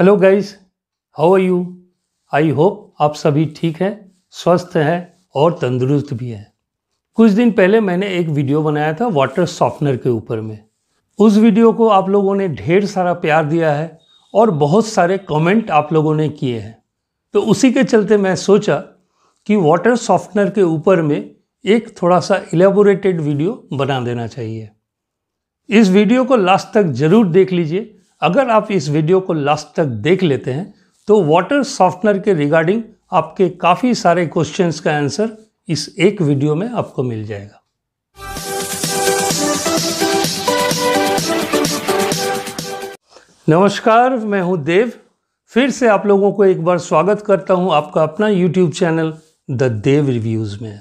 hello guys how are you I hope आप सभी ठीक हैं स्वस्थ हैं और तंदुरुस्त भी हैं कुछ दिन पहले मैंने एक वीडियो बनाया था वाटर सॉफ्टनर के ऊपर में उस वीडियो को आप लोगों ने ढेर सारा प्यार दिया है और बहुत सारे कमेंट आप लोगों ने किए हैं तो उसी के चलते मैं सोचा कि वाटर सॉफ्टनर के ऊपर में एक थोड़ा सा इलेबोरेटेड वीडियो बना देना चाहिए इस वीडियो को लास्ट तक ज़रूर देख लीजिए अगर आप इस वीडियो को लास्ट तक देख लेते हैं तो वाटर सॉफ्टनर के रिगार्डिंग आपके काफ़ी सारे क्वेश्चंस का आंसर इस एक वीडियो में आपको मिल जाएगा नमस्कार मैं हूं देव फिर से आप लोगों को एक बार स्वागत करता हूं आपका अपना YouTube channel the Dev reviews में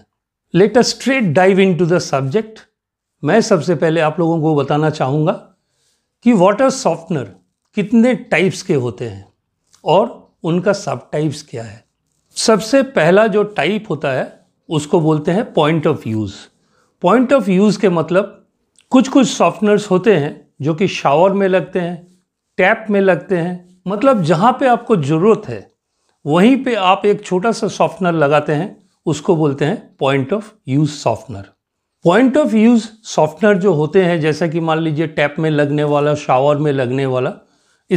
let straight dive into the subject मैं सबसे पहले आप लोगों को बताना चाहूँगा कि वाटर सॉफ्टनर कितने टाइप्स के होते हैं और उनका सब टाइप्स क्या है सबसे पहला जो टाइप होता है उसको बोलते हैं point of use point of use के मतलब कुछ कुछ सॉफ्टनर्स होते हैं जो कि शावर में लगते हैं टैप में लगते हैं मतलब जहाँ पे आपको ज़रूरत है वहीं पे आप एक छोटा सा सॉफ्टनर लगाते हैं उसको बोलते हैं point of use softener point of use softener जो होते हैं जैसा कि मान लीजिए टैप में लगने वाला शावर में लगने वाला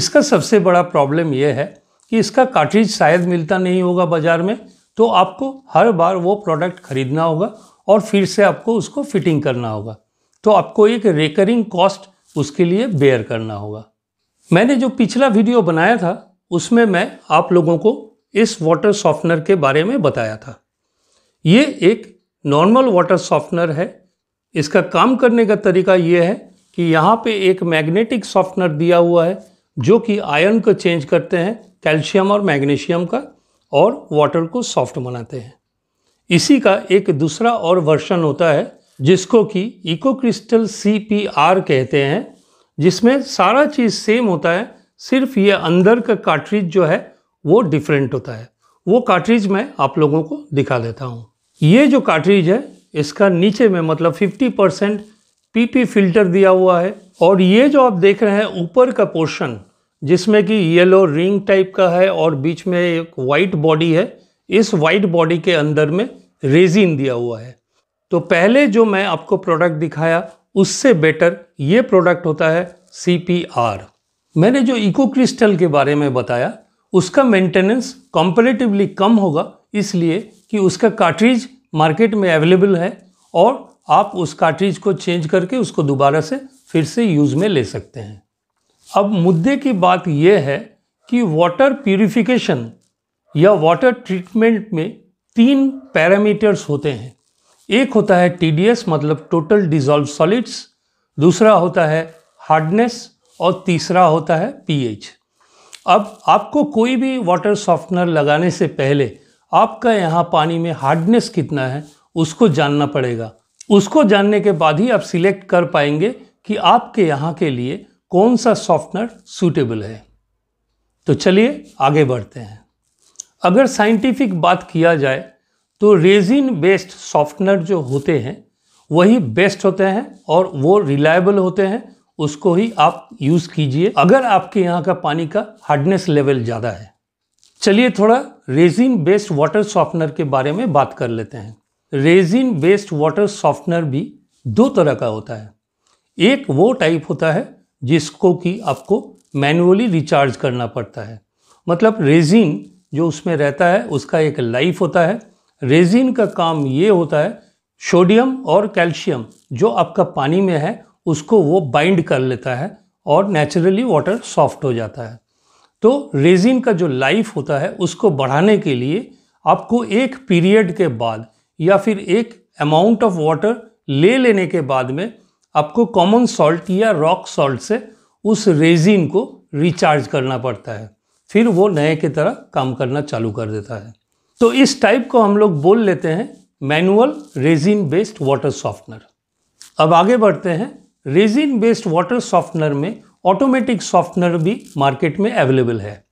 इसका सबसे बड़ा प्रॉब्लम यह है कि इसका काटरेज शायद मिलता नहीं होगा बाज़ार में तो आपको हर बार वो प्रोडक्ट ख़रीदना होगा और फिर से आपको उसको फिटिंग करना होगा तो आपको एक रिकरिंग कॉस्ट उसके लिए बेयर करना होगा मैंने जो पिछला वीडियो बनाया था उसमें मैं आप लोगों को इस वाटर सॉफ्टनर के बारे में बताया था ये एक नॉर्मल वाटर सॉफ्टनर है इसका काम करने का तरीका यह है कि यहाँ पे एक मैग्नेटिक सॉफ्टनर दिया हुआ है जो कि आयरन को चेंज करते हैं कैल्शियम और मैग्नीशियम का और वाटर को सॉफ्ट बनाते हैं इसी का एक दूसरा और वर्शन होता है जिसको कि eco crystal C P R कहते हैं जिसमें सारा चीज़ सेम होता है सिर्फ ये अंदर का कार्ट्रिज जो है वो डिफरेंट होता है वो कार्ट्रिज मैं आप लोगों को दिखा देता हूँ ये जो कार्ट्रिज है इसका नीचे में मतलब 50 परसेंट पी फिल्टर दिया हुआ है और ये जो आप देख रहे हैं ऊपर का पोर्शन जिसमें कि येलो रिंग टाइप का है और बीच में एक वाइट बॉडी है इस वाइट बॉडी के अंदर में रेजिन दिया हुआ है तो पहले जो मैं आपको प्रोडक्ट दिखाया उससे बेटर ये प्रोडक्ट होता है सी मैंने जो इको क्रिस्टल के बारे में बताया उसका मेंटेनेंस कंपेरेटिवली कम होगा इसलिए कि उसका कार्ट्रिज मार्केट में अवेलेबल है और आप उस कार्ट्रिज को चेंज करके उसको दोबारा से फिर से यूज़ में ले सकते हैं अब मुद्दे की बात यह है कि वाटर प्यूरिफिकेशन या वाटर ट्रीटमेंट में तीन पैरामीटर्स होते हैं एक होता है टी मतलब टोटल डिजॉल्व सॉलिड्स दूसरा होता है हार्डनेस और तीसरा होता है पीएच अब आपको कोई भी वाटर सॉफ्टनर लगाने से पहले आपका यहाँ पानी में हार्डनेस कितना है उसको जानना पड़ेगा उसको जानने के बाद ही आप सिलेक्ट कर पाएंगे कि आपके यहाँ के लिए कौन सा सॉफ्टनर सूटेबल है तो चलिए आगे बढ़ते हैं अगर साइंटिफिक बात किया जाए तो रेजिन बेस्ड सॉफ्टनर जो होते हैं वही बेस्ट होते हैं और वो रिलायबल होते हैं उसको ही आप यूज़ कीजिए अगर आपके यहाँ का पानी का हार्डनेस लेवल ज़्यादा है चलिए थोड़ा रेजिन बेस्ड वाटर सॉफ्टनर के बारे में बात कर लेते हैं रेजिन बेस्ड वाटर सॉफ्टनर भी दो तरह का होता है एक वो टाइप होता है जिसको कि आपको मैनुअली रिचार्ज करना पड़ता है मतलब रेजिन जो उसमें रहता है उसका एक लाइफ होता है रेजिन का काम ये होता है सोडियम और कैल्शियम जो आपका पानी में है उसको वो बाइंड कर लेता है और नेचुरली वाटर सॉफ्ट हो जाता है तो रेजिन का जो लाइफ होता है उसको बढ़ाने के लिए आपको एक पीरियड के बाद या फिर एक अमाउंट ऑफ वाटर ले लेने के बाद में आपको कॉमन सॉल्ट या रॉक सॉल्ट से उस रेजिन को रिचार्ज करना पड़ता है फिर वो नए की तरह काम करना चालू कर देता है तो इस टाइप को हम लोग बोल लेते हैं manual resin based water softener अब आगे बढ़ते हैं रेजिन बेस्ड वाटर सॉफ्टनर में ऑटोमेटिक सॉफ्टनर भी मार्केट में अवेलेबल है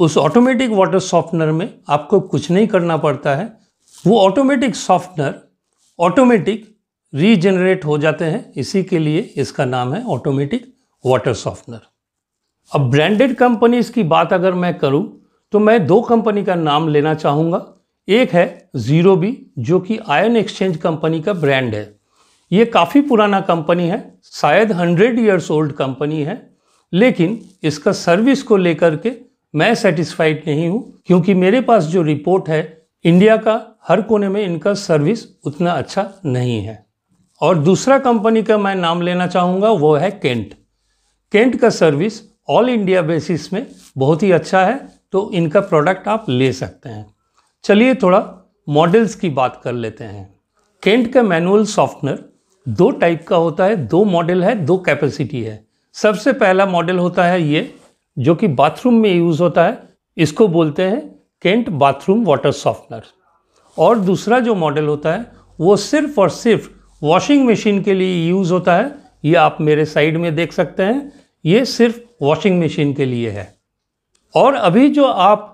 उस ऑटोमेटिक वाटर सॉफ्टनर में आपको कुछ नहीं करना पड़ता है वो ऑटोमेटिक सॉफ्टनर ऑटोमेटिक रीजनरेट हो जाते हैं इसी के लिए इसका नाम है ऑटोमेटिक वाटर सॉफ्टनर अब ब्रांडेड कंपनीज की बात अगर मैं करूं तो मैं दो कंपनी का नाम लेना चाहूँगा एक है ज़ीरो बी जो कि आयन एक्सचेंज कंपनी का ब्रांड है ये काफ़ी पुराना कंपनी है शायद हंड्रेड ईयर्स ओल्ड कंपनी है लेकिन इसका सर्विस को लेकर के मैं सेटिस्फाइड नहीं हूँ क्योंकि मेरे पास जो रिपोर्ट है इंडिया का हर कोने में इनका सर्विस उतना अच्छा नहीं है और दूसरा कंपनी का मैं नाम लेना चाहूँगा वो है केंट केंट का सर्विस ऑल इंडिया बेसिस में बहुत ही अच्छा है तो इनका प्रोडक्ट आप ले सकते हैं चलिए थोड़ा मॉडल्स की बात कर लेते हैं केंट का मैनुअल सॉफ्टनर दो टाइप का होता है दो मॉडल है दो कैपेसिटी है सबसे पहला मॉडल होता है ये जो कि बाथरूम में यूज़ होता है इसको बोलते हैं केंट बाथरूम वाटर सॉफ्टनर और दूसरा जो मॉडल होता है वो सिर्फ और सिर्फ वॉशिंग मशीन के लिए यूज़ होता है ये आप मेरे साइड में देख सकते हैं ये सिर्फ वॉशिंग मशीन के लिए है और अभी जो आप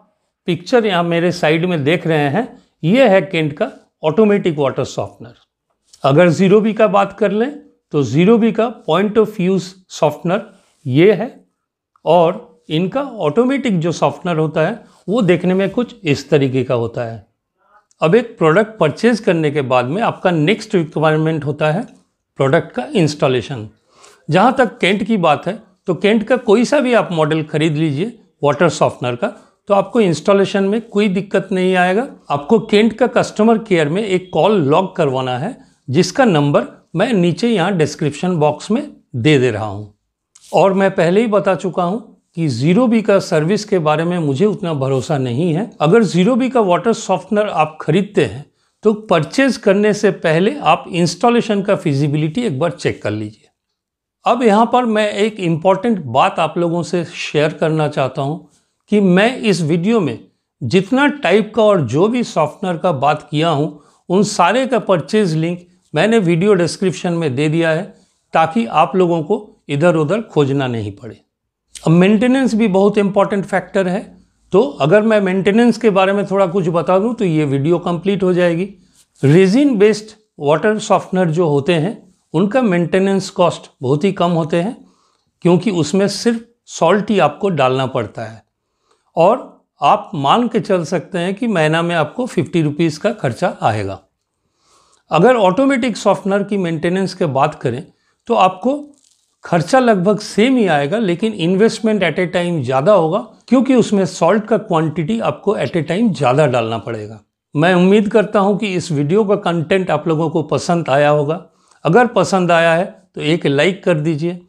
पिक्चर यहाँ मेरे साइड में देख रहे हैं ये है केंट का ऑटोमेटिक वाटर सॉफ्टनर अगर ज़ीरो बी का बात कर लें तो ज़ीरो बी का पॉइंट ऑफ यूज़ सॉफ्टनर ये है और इनका ऑटोमेटिक जो सॉफ्टनर होता है वो देखने में कुछ इस तरीके का होता है अब एक प्रोडक्ट परचेज करने के बाद में आपका नेक्स्ट रिक्वायरमेंट होता है प्रोडक्ट का इंस्टॉलेशन जहाँ तक केंट की बात है तो केंट का कोई सा भी आप मॉडल खरीद लीजिए वाटर सॉफ्टनर का तो आपको इंस्टॉलेशन में कोई दिक्कत नहीं आएगा आपको केंट का कस्टमर केयर में एक कॉल लॉग करवाना है जिसका नंबर मैं नीचे यहाँ डिस्क्रिप्शन बॉक्स में दे दे रहा हूँ और मैं पहले ही बता चुका हूँ कि ज़ीरो बी का सर्विस के बारे में मुझे उतना भरोसा नहीं है अगर ज़ीरो बी का वाटर सॉफ्टनर आप खरीदते हैं तो परचेज करने से पहले आप इंस्टॉलेशन का फिजिबिलिटी एक बार चेक कर लीजिए अब यहाँ पर मैं एक इम्पॉर्टेंट बात आप लोगों से शेयर करना चाहता हूँ कि मैं इस वीडियो में जितना टाइप का और जो भी सॉफ्टनर का बात किया हूँ उन सारे का परचेज लिंक मैंने वीडियो डिस्क्रिप्शन में दे दिया है ताकि आप लोगों को इधर उधर खोजना नहीं पड़े अब मेंटेनेंस भी बहुत इंपॉर्टेंट फैक्टर है तो अगर मैं मेंटेनेंस के बारे में थोड़ा कुछ बता दूं तो ये वीडियो कंप्लीट हो जाएगी रेजिन बेस्ड वाटर सॉफ्टनर जो होते हैं उनका मेंटेनेंस कॉस्ट बहुत ही कम होते हैं क्योंकि उसमें सिर्फ सॉल्ट ही आपको डालना पड़ता है और आप मान के चल सकते हैं कि महीना में आपको फिफ्टी रुपीज़ का खर्चा आएगा अगर ऑटोमेटिक सॉफ्टनर की मेंटेनेंस के बात करें तो आपको खर्चा लगभग सेम ही आएगा लेकिन इन्वेस्टमेंट एट ए टाइम ज़्यादा होगा क्योंकि उसमें सॉल्ट का क्वांटिटी आपको एट ए टाइम ज़्यादा डालना पड़ेगा मैं उम्मीद करता हूँ कि इस वीडियो का कंटेंट आप लोगों को पसंद आया होगा अगर पसंद आया है तो एक लाइक कर दीजिए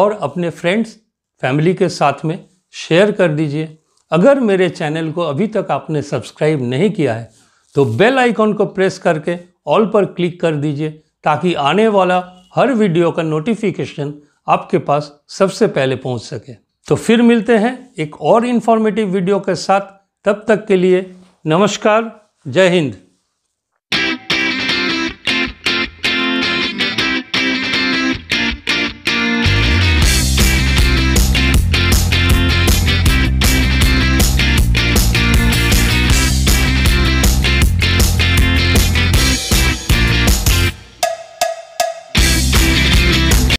और अपने फ्रेंड्स फैमिली के साथ में शेयर कर दीजिए अगर मेरे चैनल को अभी तक आपने सब्सक्राइब नहीं किया है तो बेल आइकॉन को प्रेस करके ऑल पर क्लिक कर दीजिए ताकि आने वाला हर वीडियो का नोटिफिकेशन आपके पास सबसे पहले पहुंच सके तो फिर मिलते हैं एक और इन्फॉर्मेटिव वीडियो के साथ तब तक के लिए नमस्कार जय हिंद